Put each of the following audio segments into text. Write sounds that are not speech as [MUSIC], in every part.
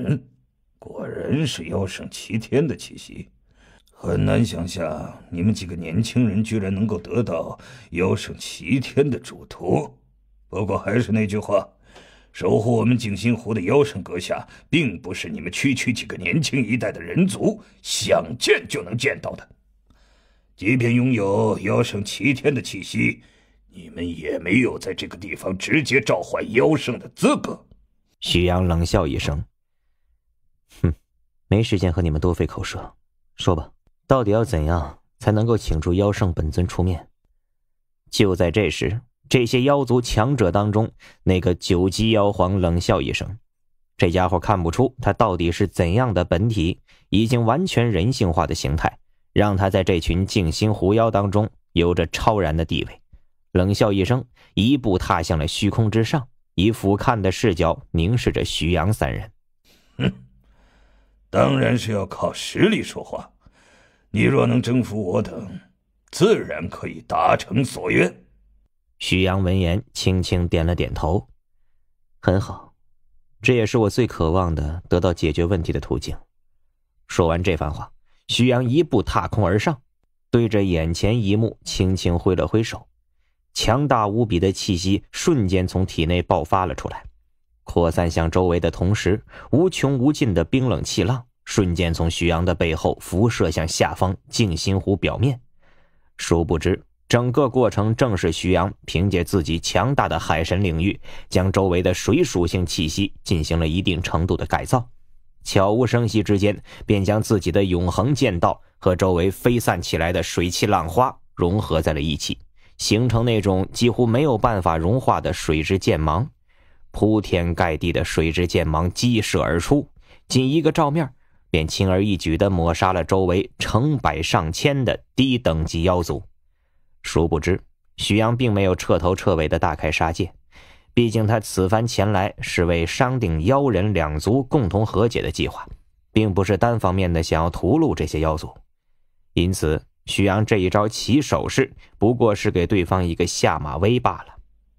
嗯，果然是妖圣齐天的气息。很难想象你们几个年轻人居然能够得到妖圣齐天的嘱托。不过还是那句话，守护我们景星湖的妖圣阁下，并不是你们区区几个年轻一代的人族想见就能见到的。即便拥有妖圣齐天的气息，你们也没有在这个地方直接召唤妖圣的资格。徐阳冷笑一声。哼，没时间和你们多费口舌。说吧，到底要怎样才能够请出妖圣本尊出面？就在这时，这些妖族强者当中，那个九级妖皇冷笑一声。这家伙看不出他到底是怎样的本体，已经完全人性化的形态，让他在这群静心狐妖当中有着超然的地位。冷笑一声，一步踏向了虚空之上，以俯瞰的视角凝视着徐阳三人。哼。当然是要靠实力说话。你若能征服我等，自然可以达成所愿。徐阳闻言，轻轻点了点头。很好，这也是我最渴望的，得到解决问题的途径。说完这番话，徐阳一步踏空而上，对着眼前一幕轻轻挥了挥手，强大无比的气息瞬间从体内爆发了出来。扩散向周围的同时，无穷无尽的冰冷气浪瞬间从徐阳的背后辐射向下方静心湖表面。殊不知，整个过程正是徐阳凭借自己强大的海神领域，将周围的水属性气息进行了一定程度的改造，悄无声息之间便将自己的永恒剑道和周围飞散起来的水汽浪花融合在了一起，形成那种几乎没有办法融化的水之剑芒。铺天盖地的水之剑芒激射而出，仅一个照面，便轻而易举地抹杀了周围成百上千的低等级妖族。殊不知，徐阳并没有彻头彻尾的大开杀戒，毕竟他此番前来是为商定妖人两族共同和解的计划，并不是单方面的想要屠戮这些妖族。因此，徐阳这一招起手势不过是给对方一个下马威罢了。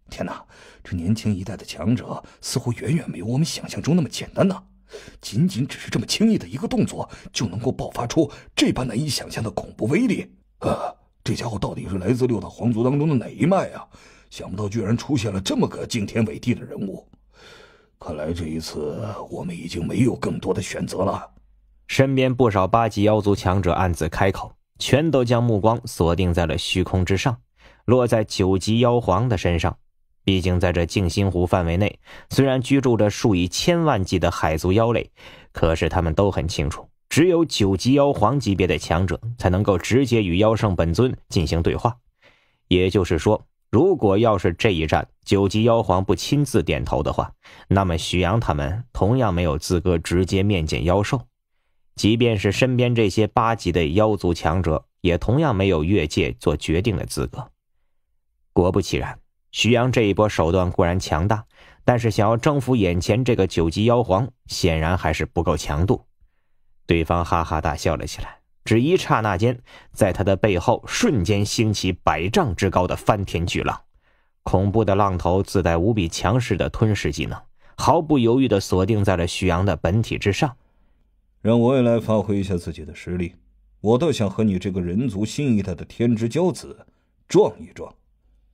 天哪，这年轻一代的强者似乎远远没有我们想象中那么简单呢！仅仅只是这么轻易的一个动作，就能够爆发出这般难以想象的恐怖威力。呃，这家伙到底是来自六大皇族当中的哪一脉啊？想不到居然出现了这么个惊天伟地的人物，看来这一次我们已经没有更多的选择了。身边不少八级妖族强者暗自开口，全都将目光锁定在了虚空之上，落在九级妖皇的身上。毕竟，在这静心湖范围内，虽然居住着数以千万计的海族妖类，可是他们都很清楚，只有九级妖皇级别的强者才能够直接与妖圣本尊进行对话。也就是说，如果要是这一战九级妖皇不亲自点头的话，那么徐阳他们同样没有资格直接面见妖兽，即便是身边这些八级的妖族强者，也同样没有越界做决定的资格。果不其然。徐阳这一波手段固然强大，但是想要征服眼前这个九级妖皇，显然还是不够强度。对方哈哈大笑了起来，只一刹那间，在他的背后瞬间兴起百丈之高的翻天巨浪，恐怖的浪头自带无比强势的吞噬技能，毫不犹豫地锁定在了徐阳的本体之上。让我也来发挥一下自己的实力，我倒想和你这个人族新一代的天之骄子撞一撞。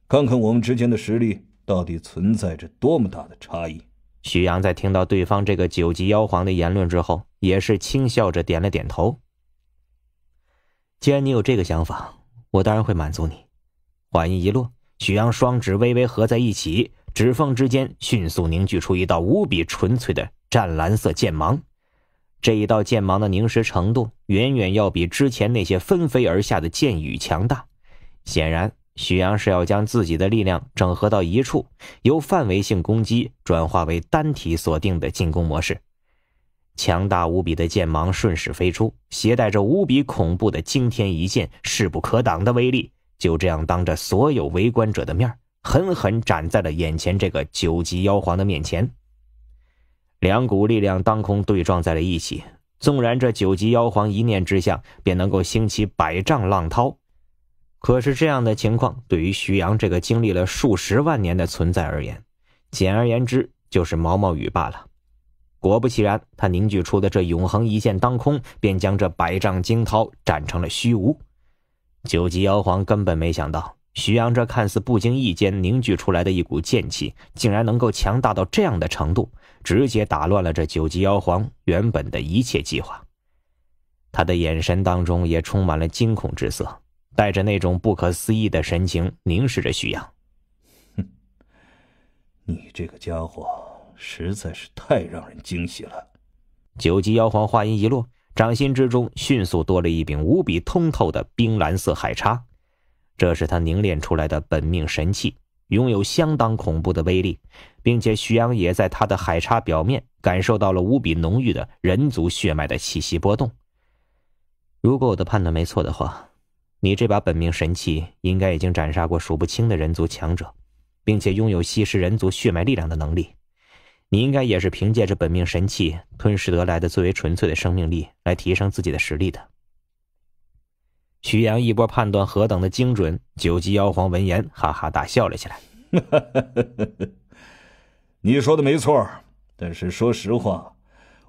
看看我们之间的实力到底存在着多么大的差异。徐阳在听到对方这个九级妖皇的言论之后，也是轻笑着点了点头。既然你有这个想法，我当然会满足你。话音一落，徐阳双指微微合在一起，指缝之间迅速凝聚出一道无比纯粹的湛蓝色剑芒。这一道剑芒的凝实程度，远远要比之前那些纷飞而下的剑雨强大。显然。许阳是要将自己的力量整合到一处，由范围性攻击转化为单体锁定的进攻模式。强大无比的剑芒顺势飞出，携带着无比恐怖的惊天一剑，势不可挡的威力，就这样当着所有围观者的面，狠狠斩在了眼前这个九级妖皇的面前。两股力量当空对撞在了一起，纵然这九级妖皇一念之下，便能够兴起百丈浪涛。可是这样的情况，对于徐阳这个经历了数十万年的存在而言，简而言之就是毛毛雨罢了。果不其然，他凝聚出的这永恒一剑当空，便将这百丈惊涛斩成了虚无。九级妖皇根本没想到，徐阳这看似不经意间凝聚出来的一股剑气，竟然能够强大到这样的程度，直接打乱了这九级妖皇原本的一切计划。他的眼神当中也充满了惊恐之色。带着那种不可思议的神情凝视着徐阳，哼，你这个家伙实在是太让人惊喜了。九级妖皇话音一落，掌心之中迅速多了一柄无比通透的冰蓝色海叉，这是他凝练出来的本命神器，拥有相当恐怖的威力，并且徐阳也在他的海叉表面感受到了无比浓郁的人族血脉的气息波动。如果我的判断没错的话。你这把本命神器应该已经斩杀过数不清的人族强者，并且拥有吸食人族血脉力量的能力。你应该也是凭借着本命神器吞噬得来的最为纯粹的生命力来提升自己的实力的。徐阳一波判断何等的精准，九级妖皇闻言哈哈大笑了起来：“ [LAUGHS] 你说的没错，但是说实话，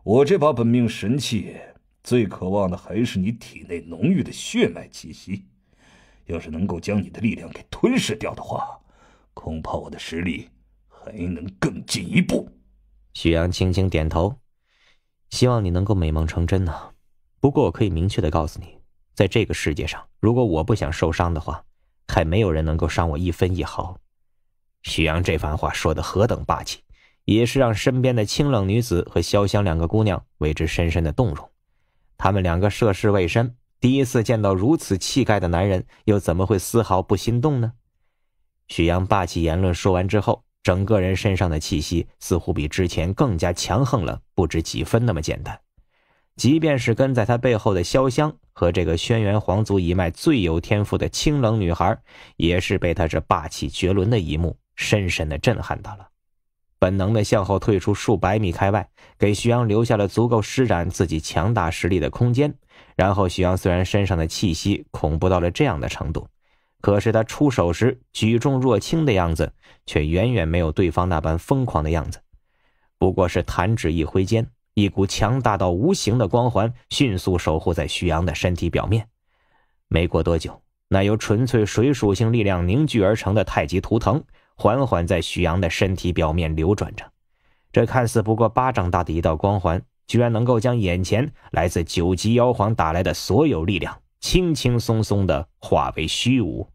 我这把本命神器……”最渴望的还是你体内浓郁的血脉气息，要是能够将你的力量给吞噬掉的话，恐怕我的实力还能更进一步。徐阳轻轻点头，希望你能够美梦成真呢。不过我可以明确的告诉你，在这个世界上，如果我不想受伤的话，还没有人能够伤我一分一毫。徐阳这番话说的何等霸气，也是让身边的清冷女子和潇湘两个姑娘为之深深的动容。他们两个涉世未深，第一次见到如此气概的男人，又怎么会丝毫不心动呢？许阳霸气言论说完之后，整个人身上的气息似乎比之前更加强横了不止几分那么简单。即便是跟在他背后的潇湘和这个轩辕皇族一脉最有天赋的清冷女孩，也是被他这霸气绝伦的一幕深深的震撼到了。本能的向后退出数百米开外，给徐阳留下了足够施展自己强大实力的空间。然后，徐阳虽然身上的气息恐怖到了这样的程度，可是他出手时举重若轻的样子，却远远没有对方那般疯狂的样子。不过是弹指一挥间，一股强大到无形的光环迅速守护在徐阳的身体表面。没过多久，那由纯粹水属性力量凝聚而成的太极图腾。缓缓在徐阳的身体表面流转着，这看似不过巴掌大的一道光环，居然能够将眼前来自九级妖皇打来的所有力量，轻轻松松的化为虚无。